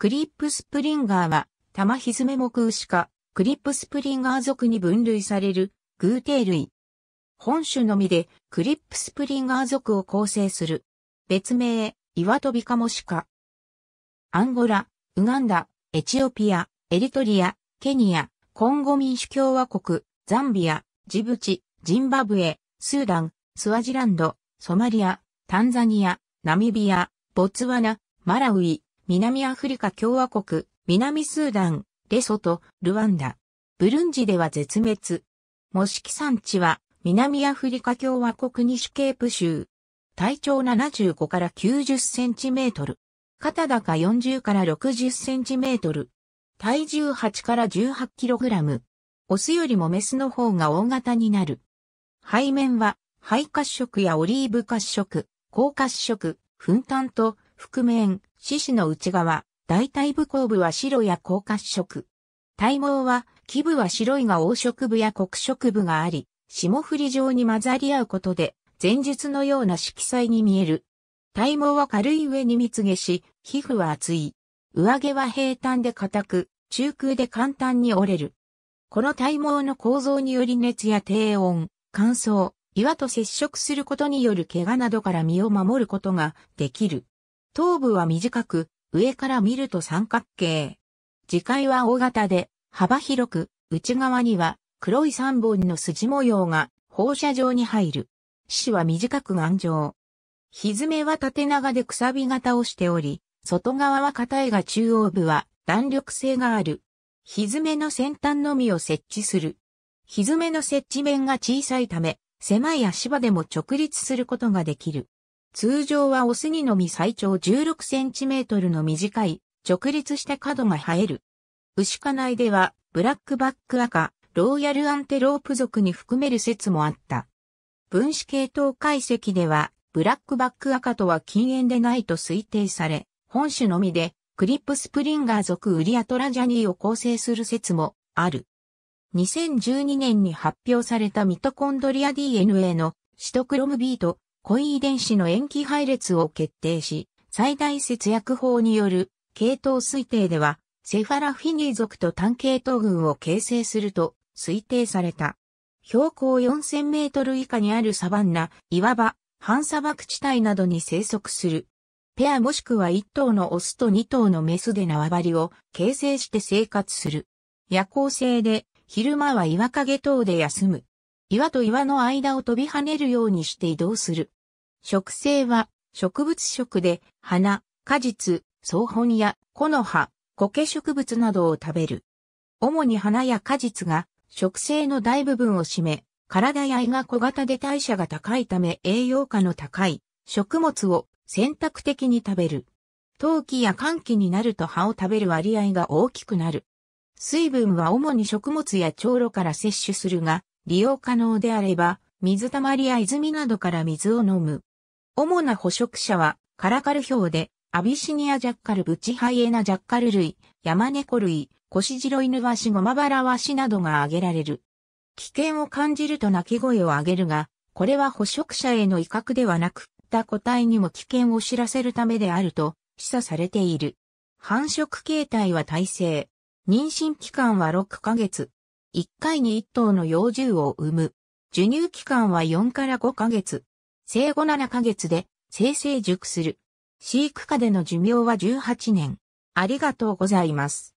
クリップスプリンガーは、タマヒズメ目牛科、クリップスプリンガー属に分類される、偶定類。本種のみで、クリップスプリンガー属を構成する。別名、岩飛びカモシカ。アンゴラ、ウガンダ、エチオピア、エリトリア、ケニア、コンゴ民主共和国、ザンビア、ジブチ、ジンバブエ、スーダン、スワジランド、ソマリア、タンザニア、ナミビア、ボツワナ、マラウイ、南アフリカ共和国、南スーダン、レソト、ルワンダ。ブルンジでは絶滅。模式産地は南アフリカ共和国西ケープ州。体長75から90センチメートル。肩高40から60センチメートル。体重8から18キログラム。オスよりもメスの方が大型になる。背面は、肺褐色やオリーブ褐色、高褐色、粉炭と覆面、獅子の内側、大体部後部は白や高褐色。体毛は、基部は白いが黄色部や黒色部があり、霜降り状に混ざり合うことで、前述のような色彩に見える。体毛は軽い上に蜜毛し、皮膚は厚い。上毛は平坦で硬く、中空で簡単に折れる。この体毛の構造により熱や低温、乾燥、岩と接触することによる怪我などから身を守ることができる。頭部は短く、上から見ると三角形。次回は大型で、幅広く、内側には黒い三本の筋模様が放射状に入る。死は短く頑丈。ひめは縦長でくさび型をしており、外側は硬いが中央部は弾力性がある。ひめの先端のみを設置する。ひめの設置面が小さいため、狭い足場でも直立することができる。通常はオスにのみ最長16センチメートルの短い直立した角が生える。牛科内ではブラックバック赤、ローヤルアンテロープ族に含める説もあった。分子系統解析ではブラックバック赤とは禁煙でないと推定され、本種のみでクリップスプリンガー族ウリアトラジャニーを構成する説もある。2012年に発表されたミトコンドリア DNA のシトクロム B と濃い遺伝子の塩基配列を決定し、最大節約法による系統推定では、セファラフィニー族と単系統群を形成すると推定された。標高4000メートル以下にあるサバンナ、いわば、半砂漠地帯などに生息する。ペアもしくは1頭のオスと2頭のメスで縄張りを形成して生活する。夜行性で、昼間は岩陰等で休む。岩と岩の間を飛び跳ねるようにして移動する。植生は植物食で花、果実、草本や木の葉、苔植物などを食べる。主に花や果実が植生の大部分を占め、体や胃が小型で代謝が高いため栄養価の高い食物を選択的に食べる。冬季や寒季になると葉を食べる割合が大きくなる。水分は主に食物や腸路から摂取するが、利用可能であれば、水たまりや泉などから水を飲む。主な捕食者は、カラカルヒョウで、アビシニアジャッカルブチハイエナジャッカル類、ヤマネコ類、コシジロイヌワシゴマバラワシなどが挙げられる。危険を感じると鳴き声を上げるが、これは捕食者への威嚇ではなく、他個体にも危険を知らせるためであると示唆されている。繁殖形態は耐性。妊娠期間は6ヶ月。1回に1頭の幼獣を産む。授乳期間は4から5ヶ月。生後7ヶ月で生成熟する。飼育下での寿命は18年。ありがとうございます。